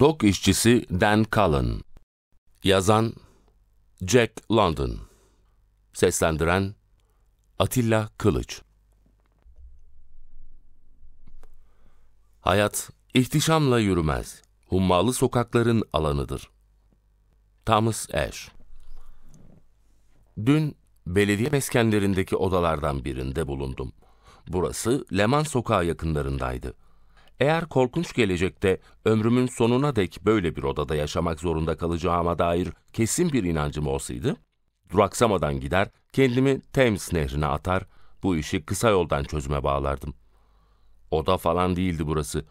Dok işçisi Dan Cullen Yazan Jack London Seslendiren Atilla Kılıç Hayat ihtişamla yürümez. Hummalı sokakların alanıdır. Thomas Ashe Dün belediye meskenlerindeki odalardan birinde bulundum. Burası Leman Sokağı yakınlarındaydı. Eğer korkunç gelecekte ömrümün sonuna dek böyle bir odada yaşamak zorunda kalacağıma dair kesin bir inancım olsaydı, duraksamadan gider, kendimi Thames nehrine atar, bu işi kısa yoldan çözüme bağlardım. Oda falan değildi burası.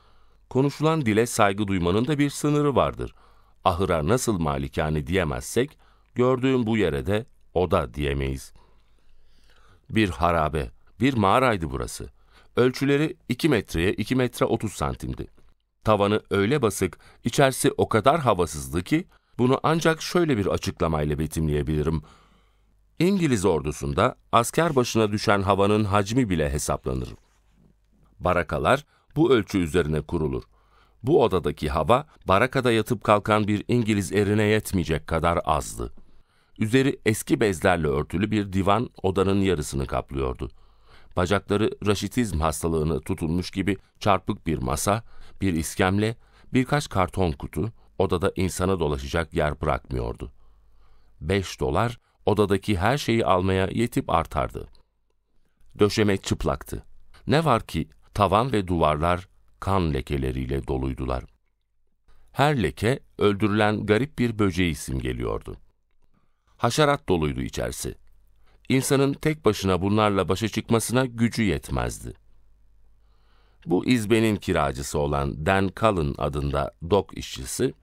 Konuşulan dile saygı duymanın da bir sınırı vardır. Ahıra nasıl malikane diyemezsek, gördüğüm bu yere de oda diyemeyiz. Bir harabe, bir mağaraydı burası.'' Ölçüleri 2 metreye 2 metre 30 santimdi. Tavanı öyle basık, içerisi o kadar havasızdı ki bunu ancak şöyle bir açıklamayla betimleyebilirim. İngiliz ordusunda asker başına düşen havanın hacmi bile hesaplanır. Barakalar bu ölçü üzerine kurulur. Bu odadaki hava barakada yatıp kalkan bir İngiliz erine yetmeyecek kadar azdı. Üzeri eski bezlerle örtülü bir divan odanın yarısını kaplıyordu.'' bacakları raşitizm hastalığını tutulmuş gibi çarpık bir masa, bir iskemle, birkaç karton kutu odada insana dolaşacak yer bırakmıyordu. Beş dolar odadaki her şeyi almaya yetip artardı. Döşeme çıplaktı. Ne var ki tavan ve duvarlar kan lekeleriyle doluydular. Her leke öldürülen garip bir böceği simgeliyordu. Haşerat doluydu içerisi insanın tek başına bunlarla başa çıkmasına gücü yetmezdi. Bu izbenin kiracısı olan Dan Cullen adında dok işçisi,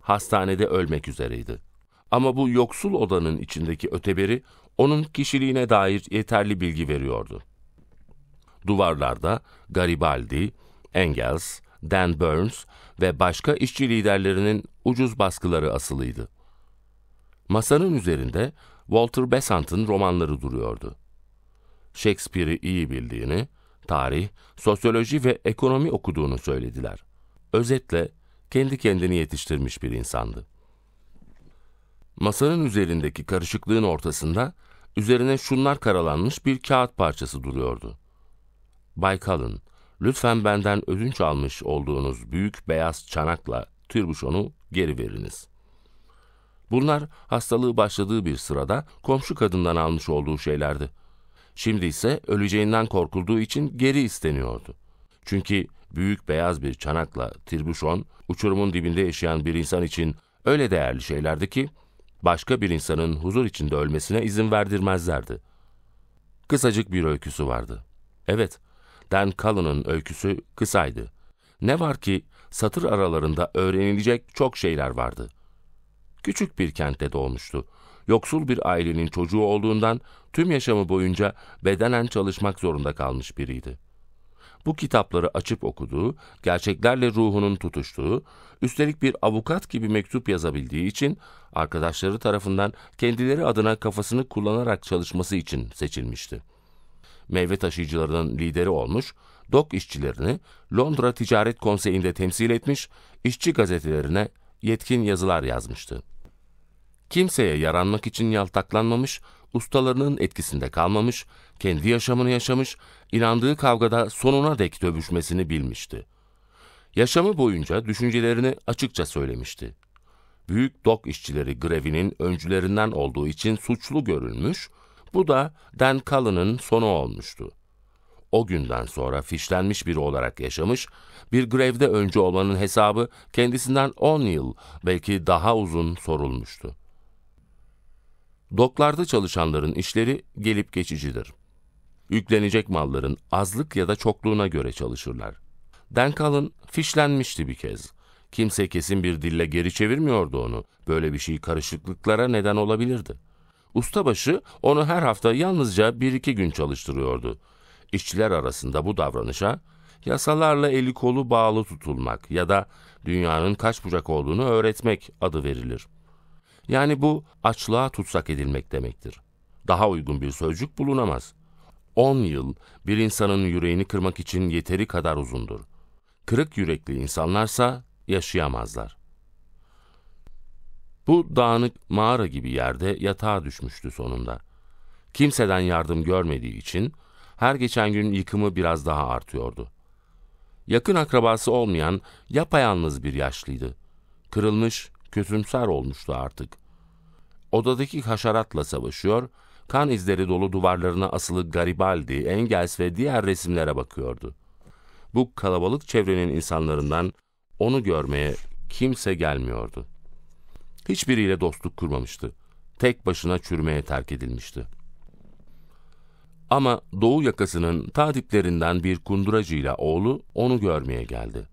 hastanede ölmek üzereydi. Ama bu yoksul odanın içindeki öteberi onun kişiliğine dair yeterli bilgi veriyordu. Duvarlarda Garibaldi, Engels, Dan Burns ve başka işçi liderlerinin ucuz baskıları asılıydı. Masanın üzerinde Walter Besant'ın romanları duruyordu. Shakespeare'i iyi bildiğini, tarih, sosyoloji ve ekonomi okuduğunu söylediler. Özetle kendi kendini yetiştirmiş bir insandı. Masanın üzerindeki karışıklığın ortasında üzerine şunlar karalanmış bir kağıt parçası duruyordu. Bay Cullen, lütfen benden ödünç almış olduğunuz büyük beyaz çanakla türbuşonu geri veriniz.'' Bunlar hastalığı başladığı bir sırada komşu kadından almış olduğu şeylerdi. Şimdi ise öleceğinden korkulduğu için geri isteniyordu. Çünkü büyük beyaz bir çanakla tirbuşon uçurumun dibinde yaşayan bir insan için öyle değerli şeylerdi ki başka bir insanın huzur içinde ölmesine izin verdirmezlerdi. Kısacık bir öyküsü vardı. Evet, Dan Cullen'ın öyküsü kısaydı. Ne var ki satır aralarında öğrenilecek çok şeyler vardı.'' küçük bir kentte doğmuştu. Yoksul bir ailenin çocuğu olduğundan tüm yaşamı boyunca bedenen çalışmak zorunda kalmış biriydi. Bu kitapları açıp okuduğu, gerçeklerle ruhunun tutuştuğu, üstelik bir avukat gibi mektup yazabildiği için arkadaşları tarafından kendileri adına kafasını kullanarak çalışması için seçilmişti. Meyve taşıyıcılarının lideri olmuş, dok işçilerini Londra Ticaret Konseyi'nde temsil etmiş, işçi gazetelerine yetkin yazılar yazmıştı kimseye yaranmak için yaltaklanmamış, ustalarının etkisinde kalmamış, kendi yaşamını yaşamış, inandığı kavgada sonuna dek dövüşmesini bilmişti. Yaşamı boyunca düşüncelerini açıkça söylemişti. Büyük dok işçileri grevinin öncülerinden olduğu için suçlu görülmüş, bu da Dan Cullen'ın sonu olmuştu. O günden sonra fişlenmiş biri olarak yaşamış, bir grevde öncü olanın hesabı kendisinden 10 yıl, belki daha uzun sorulmuştu. Doklarda çalışanların işleri gelip geçicidir. Yüklenecek malların azlık ya da çokluğuna göre çalışırlar. Denkal'ın fişlenmişti bir kez. Kimse kesin bir dille geri çevirmiyordu onu. Böyle bir şey karışıklıklara neden olabilirdi. Ustabaşı onu her hafta yalnızca bir iki gün çalıştırıyordu. İşçiler arasında bu davranışa yasalarla eli kolu bağlı tutulmak ya da dünyanın kaç bucak olduğunu öğretmek adı verilir.'' Yani bu açlığa tutsak edilmek demektir. Daha uygun bir sözcük bulunamaz. 10 yıl bir insanın yüreğini kırmak için yeteri kadar uzundur. Kırık yürekli insanlarsa yaşayamazlar. Bu dağınık mağara gibi yerde yatağa düşmüştü sonunda. Kimseden yardım görmediği için her geçen gün yıkımı biraz daha artıyordu. Yakın akrabası olmayan yapayalnız bir yaşlıydı. Kırılmış, kötümser olmuştu artık. Odadaki haşeratla savaşıyor, kan izleri dolu duvarlarına asılı Garibaldi, Engels ve diğer resimlere bakıyordu. Bu kalabalık çevrenin insanlarından onu görmeye kimse gelmiyordu. Hiçbiriyle dostluk kurmamıştı. Tek başına çürümeye terk edilmişti. Ama doğu yakasının ta bir kunduracıyla oğlu onu görmeye geldi.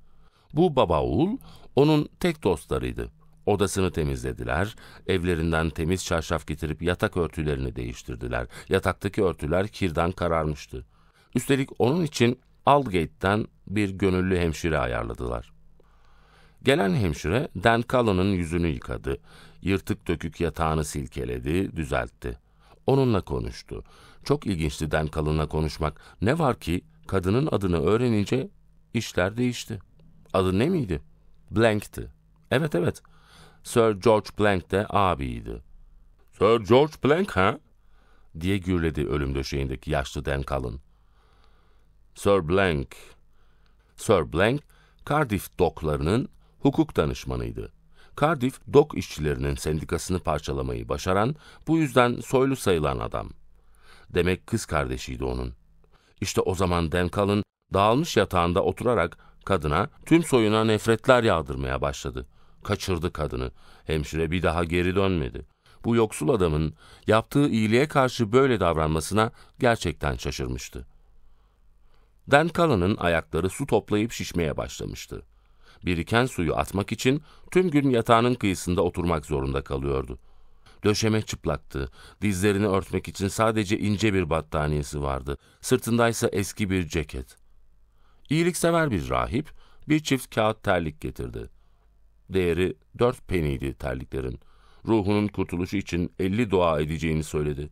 Bu baba oğul onun tek dostlarıydı. Odasını temizlediler, evlerinden temiz çarşaf getirip yatak örtülerini değiştirdiler. Yataktaki örtüler kirden kararmıştı. Üstelik onun için Aldgate'den bir gönüllü hemşire ayarladılar. Gelen hemşire Dan Cullen'ın yüzünü yıkadı. Yırtık dökük yatağını silkeledi, düzeltti. Onunla konuştu. Çok ilginçti Dan Cullen'la konuşmak. Ne var ki kadının adını öğrenince işler değişti. Adı ne miydi? Blank'tı. Evet evet. Sir George Blank de abiydi. Sir George Blank ha? diye gürledi ölüm döşeğindeki yaşlı den kalın. Sir Blank. Sir Blank, Cardiff doklarının hukuk danışmanıydı. Cardiff dok işçilerinin sendikasını parçalamayı başaran, bu yüzden soylu sayılan adam. Demek kız kardeşiydi onun. İşte o zaman Denkal'ın dağılmış yatağında oturarak kadına tüm soyuna nefretler yağdırmaya başladı kaçırdı kadını. Hemşire bir daha geri dönmedi. Bu yoksul adamın yaptığı iyiliğe karşı böyle davranmasına gerçekten şaşırmıştı. Denkala'nın ayakları su toplayıp şişmeye başlamıştı. Biriken suyu atmak için tüm gün yatağının kıyısında oturmak zorunda kalıyordu. Döşeme çıplaktı. Dizlerini örtmek için sadece ince bir battaniyesi vardı. Sırtındaysa eski bir ceket. İyiliksever bir rahip bir çift kağıt terlik getirdi. Değeri dört peniydi terliklerin. Ruhunun kurtuluşu için elli dua edeceğini söyledi.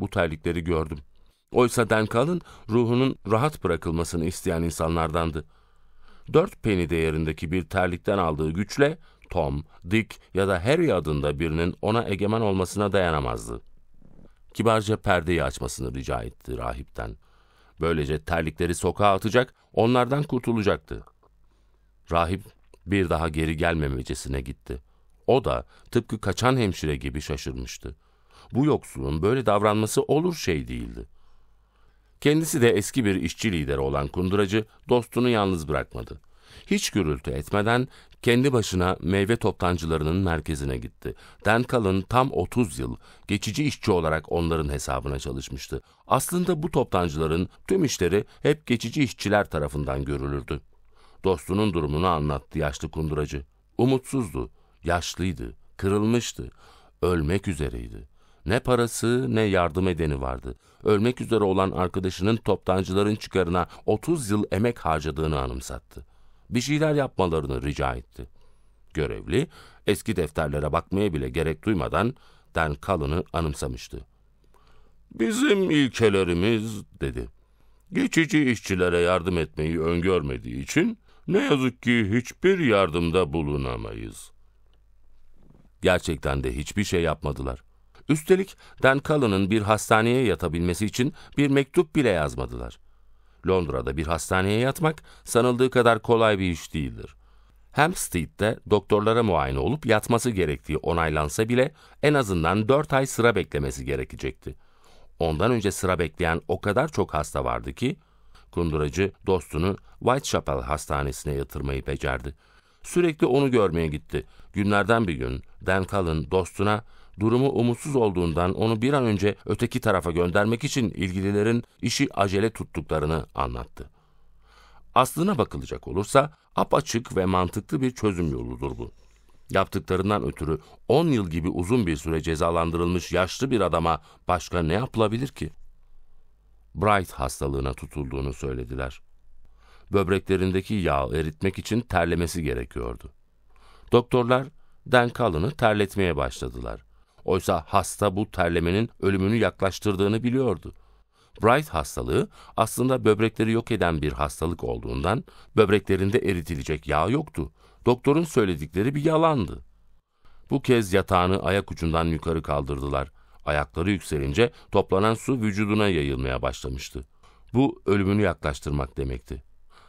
Bu terlikleri gördüm. Oysa Denkal'ın ruhunun rahat bırakılmasını isteyen insanlardandı. Dört peni değerindeki bir terlikten aldığı güçle Tom, Dick ya da Harry adında birinin ona egemen olmasına dayanamazdı. Kibarca perdeyi açmasını rica etti rahipten. Böylece terlikleri sokağa atacak, onlardan kurtulacaktı. Rahip bir daha geri gelmemecesine gitti. O da tıpkı kaçan hemşire gibi şaşırmıştı. Bu yoksulun böyle davranması olur şey değildi. Kendisi de eski bir işçi lideri olan kunduracı dostunu yalnız bırakmadı. Hiç gürültü etmeden kendi başına meyve toptancılarının merkezine gitti. Denkal'ın tam 30 yıl geçici işçi olarak onların hesabına çalışmıştı. Aslında bu toptancıların tüm işleri hep geçici işçiler tarafından görülürdü. Dostunun durumunu anlattı yaşlı kunduracı. Umutsuzdu, yaşlıydı, kırılmıştı, ölmek üzereydi. Ne parası ne yardım edeni vardı. Ölmek üzere olan arkadaşının toptancıların çıkarına 30 yıl emek harcadığını anımsattı. Bir şeyler yapmalarını rica etti. Görevli eski defterlere bakmaya bile gerek duymadan Dan Cullen'ı anımsamıştı. Bizim ilkelerimiz dedi. Geçici işçilere yardım etmeyi öngörmediği için ne yazık ki hiçbir yardımda bulunamayız. Gerçekten de hiçbir şey yapmadılar. Üstelik Dan Cullen'ın bir hastaneye yatabilmesi için bir mektup bile yazmadılar. Londra'da bir hastaneye yatmak sanıldığı kadar kolay bir iş değildir. Hampstead'de doktorlara muayene olup yatması gerektiği onaylansa bile en azından 4 ay sıra beklemesi gerekecekti. Ondan önce sıra bekleyen o kadar çok hasta vardı ki Kunduracı dostunu Whitechapel hastanesine yatırmayı becerdi. Sürekli onu görmeye gitti. Günlerden bir gün Dan Cullen dostuna durumu umutsuz olduğundan onu bir an önce öteki tarafa göndermek için ilgililerin işi acele tuttuklarını anlattı. Aslına bakılacak olursa apaçık ve mantıklı bir çözüm yoludur bu. Yaptıklarından ötürü 10 yıl gibi uzun bir süre cezalandırılmış yaşlı bir adama başka ne yapılabilir ki? Bright hastalığına tutulduğunu söylediler. Böbreklerindeki yağ eritmek için terlemesi gerekiyordu. Doktorlar Dan Cullen'ı terletmeye başladılar. Oysa hasta bu terlemenin ölümünü yaklaştırdığını biliyordu. Bright hastalığı aslında böbrekleri yok eden bir hastalık olduğundan böbreklerinde eritilecek yağ yoktu. Doktorun söyledikleri bir yalandı. Bu kez yatağını ayak ucundan yukarı kaldırdılar ayakları yükselince toplanan su vücuduna yayılmaya başlamıştı. Bu ölümünü yaklaştırmak demekti.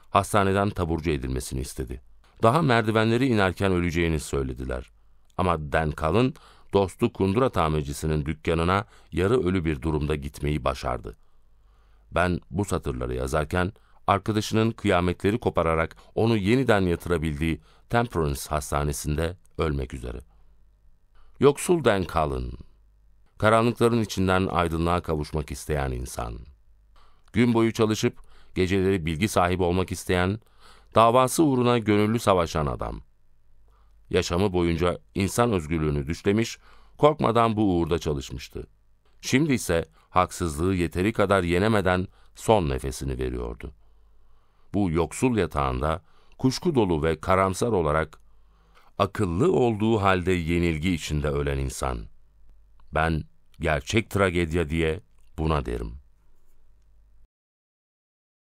Hastaneden taburcu edilmesini istedi. Daha merdivenleri inerken öleceğini söylediler. Ama Denkal'ın dostu kundura tamircisinin dükkanına yarı ölü bir durumda gitmeyi başardı. Ben bu satırları yazarken arkadaşının kıyametleri kopararak onu yeniden yatırabildiği Temperance Hastanesi'nde ölmek üzere. Yoksul Dan Cullen, Karanlıkların içinden aydınlığa kavuşmak isteyen insan. Gün boyu çalışıp geceleri bilgi sahibi olmak isteyen, davası uğruna gönüllü savaşan adam. Yaşamı boyunca insan özgürlüğünü düşlemiş, korkmadan bu uğurda çalışmıştı. Şimdi ise haksızlığı yeteri kadar yenemeden son nefesini veriyordu. Bu yoksul yatağında kuşku dolu ve karamsar olarak akıllı olduğu halde yenilgi içinde ölen insan. Ben gerçek tragedya diye buna derim.